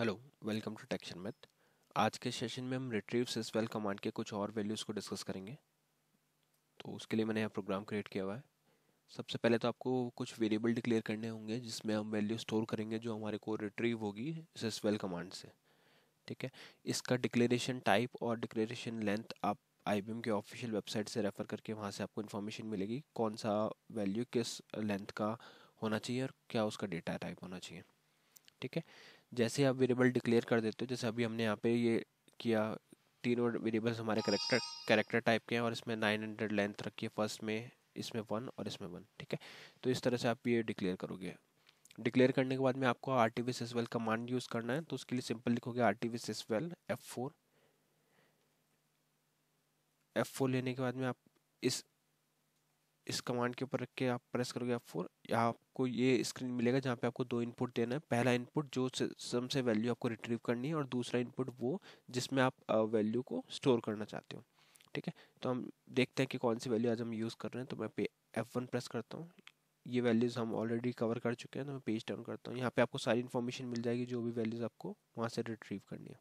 hello welcome to Techshan math आज के session में हम रिट्रीव सिस वेल कमांड के कुछ और वैल्यूज़ को डिस्कस करेंगे तो उसके लिए मैंने यहाँ प्रोग्राम क्रिएट किया हुआ है सबसे पहले तो आपको कुछ वेरिएबल डिक्लेयर करने होंगे जिसमें हम वैल्यू स्टोर करेंगे जो हमारे को रिट्रीव होगी सिस वेल कमांड से ठीक है इसका डिक्लेरेशन टाइप और डिक्लेरेशन लेंथ आप आई के ऑफिशियल वेबसाइट से रेफ़र करके वहाँ से आपको इन्फॉर्मेशन मिलेगी कौन सा वैल्यू किस लेंथ का होना चाहिए और क्या उसका डेटा टाइप होना चाहिए ठीक है जैसे आप वेरिएबल डिक्लेयर कर देते हो जैसे अभी हमने यहाँ पे ये किया तीनों वेरिएबल्स हमारे करेक्टर करेक्टर टाइप के हैं और इसमें नाइन हंड्रेड लेंथ रखी है फर्स्ट में इसमें वन और इसमें वन ठीक है तो इस तरह से आप ये डिक्लेयर करोगे डिक्लेयर करने के बाद में आपको R T val command use करना है तो उसके लिए सिंपल लिखोगे R T val F four F four लेने के बाद में आप इस इस कमांड के ऊपर रख के आप प्रेस करोगे आप फोर या आपको ये स्क्रीन मिलेगा जहाँ पे आपको दो इनपुट देना है पहला इनपुट जो सिस्टम से वैल्यू आपको रिट्रीव करनी है और दूसरा इनपुट वो जिसमें आप वैल्यू को स्टोर करना चाहते हो ठीक है तो हम देखते हैं कि कौन सी वैल्यू आज हम यूज़ कर रहे हैं तो मैं पे एफ वन प्रेस करता हूँ ये वैल्यूज़ हम ऑलरेडी कवर कर चुके हैं तो मैं पेज डाउन करता हूँ यहाँ पे आपको सारी इन्फॉर्मेशन मिल जाएगी जो भी वैल्यूज़ आपको वहाँ से रिट्रीव करनी है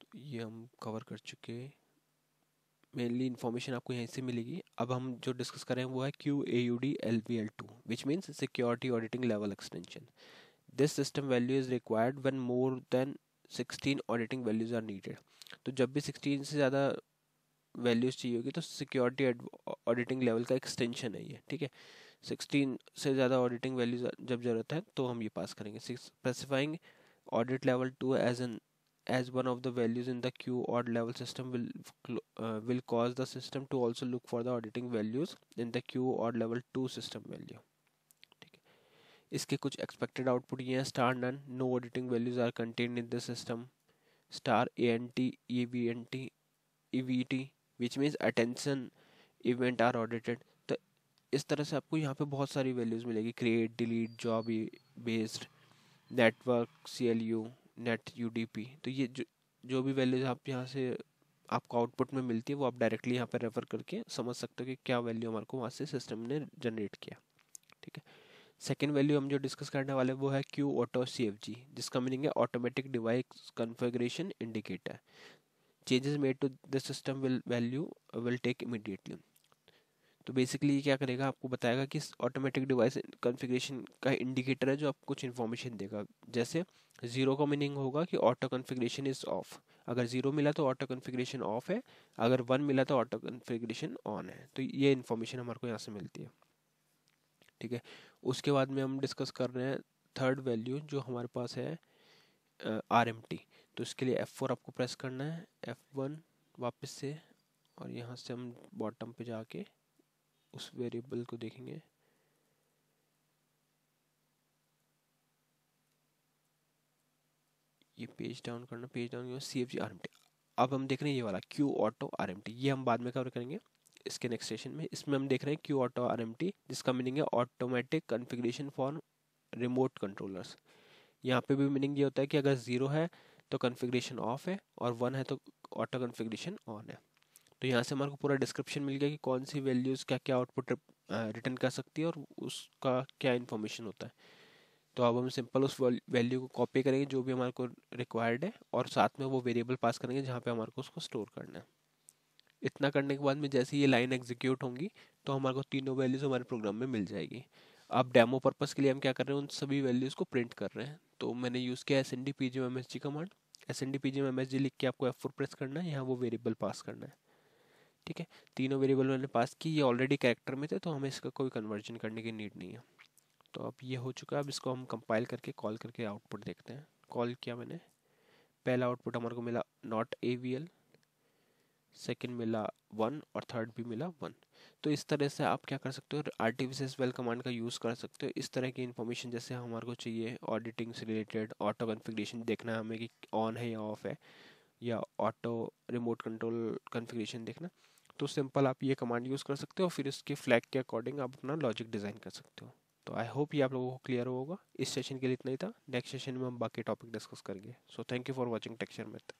तो ये हम कवर कर चुके हैं मेनली इन्फॉर्मेशन आपको यहीं से मिलेगी अब हम जो डिस्कस कर रहे हैं वो है Q A U D L V L two which means security auditing level extension this system value is required one more than sixteen auditing values are needed तो जब भी सिक्सटीन से ज़्यादा वैल्यूज़ चाहिए होगी तो सिक्योरिटी ऑडिटिंग लेवल का extension है ये ठीक है सिक्सटीन से ज़्यादा ऑडिटिंग वैल्यूज जब ज़रूरत है तो हम ये पास करेंगे specifying audit level two as an as one of the values in the queue odd level system will uh, will cause the system to also look for the auditing values in the queue odd level 2 system value इसके कुछ expected output ये हैं star none no auditing values are contain in the system star A N T E V N T E V T which means attention event are audited तो इस तरह से आपको यहाँ पे बहुत सारी वैल्यूज़ मिलेगी create delete job based network C L U net U तो ये जो जो भी वैल्यूज आप यहाँ से आपको आउटपुट में मिलती है वो आप डायरेक्टली यहाँ पर रेफर करके समझ सकते हो कि क्या वैल्यू हमारे को वहाँ से सिस्टम ने जनरेट किया ठीक है सेकेंड वैल्यू हम जो डिस्कस करने वाले वो है Q auto C F G जिसका मीनिंग है automatic device configuration indicator changes made to the system will value will take immediately तो बेसिकली ये क्या करेगा आपको बताएगा कि ऑटोमेटिक डिवाइस कॉन्फ़िगरेशन का इंडिकेटर है जो आपको कुछ इन्फॉर्मेशन देगा जैसे ज़ीरो का मीनिंग होगा कि ऑटो कॉन्फ़िगरेशन इज़ ऑफ अगर ज़ीरो मिला तो ऑटो कॉन्फ़िगरेशन ऑफ है अगर वन मिला तो ऑटो कॉन्फ़िगरेशन ऑन है तो ये इन्फॉर्मेशन हमारे को यहाँ से मिलती है ठीक है उसके बाद में हम डिस्कस कर रहे हैं थर्ड वैल्यू जो हमारे पास है आर एम टी तो इसके लिए एफ़ फोर आपको प्रेस करना है एफ़ वन वापस से और यहाँ से हम बॉटम पे जाके उस वेरिएबल को देखेंगे ये पेज डाउन करना page down C F G R M T अब हम देख रहे हैं ये वाला Q auto R M T ये हम बाद में कवर करेंगे इसके नेक्स्ट सेशन में इसमें हम देख रहे हैं Q auto R M T जिसका मीनिंग है automatic configuration for remote controllers यहाँ पे भी मीनिंग ये होता है कि अगर ज़ीरो है तो कन्फिग्रेशन ऑफ है और वन है तो ऑटो कन्फिग्रेशन ऑन है तो यहाँ से हमारे को पूरा डिस्क्रिप्शन मिल गया कि कौन सी वैल्यूज़ क्या क्या आउटपुट रिटर्न कर सकती है और उसका क्या इन्फॉर्मेशन होता है तो अब हम सिंपल उस वैल्यू को कॉपी करेंगे जो भी हमारे को रिक्वायर्ड है और साथ में वो वेरिएबल पास करेंगे जहाँ पे हमारे को उसको स्टोर करना है इतना करने के बाद में जैसे ये लाइन एग्जीक्यूट होंगी तो हमारे को तीनों वैल्यूज़ हमारे प्रोग्राम में मिल जाएगी अब डेमो पर्पज़ के लिए हम क्या कर रहे हैं उन सभी वैल्यूज़ को प्रिंट कर रहे हैं तो मैंने यूज़ किया S N D P G M S G command S N D P G M S G लिख के आपको एफ फोर प्रेस करना है यहाँ वो वेरिएबल पास करना है ठीक है तीनों वेरिएबल मैंने पास की ये ऑलरेडी कैरेक्टर में थे तो हमें इसका कोई कन्वर्जन करने की नीड नहीं है तो अब ये हो चुका है अब इसको हम कंपाइल करके कॉल करके आउटपुट देखते हैं कॉल किया मैंने पहला आउटपुट हमारे को मिला not A V L second मिला वन और थर्ड भी मिला वन तो इस तरह से आप क्या कर सकते हो आर्टिफिशियल वेल कमांड का यूज़ कर सकते हो इस तरह की इन्फॉर्मेशन जैसे हमारे को चाहिए ऑडिटिंग से रिलेटेड ऑटो कन्फिग्रेशन देखना है हमें कि ऑन है या ऑफ है या ऑटो रिमोट कंट्रोल कन्फिग्रेशन देखना तो सिंपल आप ये कमांड यूज़ कर सकते हो फिर इसके फ्लैग के अकॉर्डिंग आप अपना लॉजिक डिज़ाइन कर सकते हो तो आई होप ये आप लोगों को क्लियर होगा इस सेशन के लिए इतना ही था नेक्स्ट सेशन में हम बाकी टॉपिक डिस्कस करेंगे so thank you for watching texture meth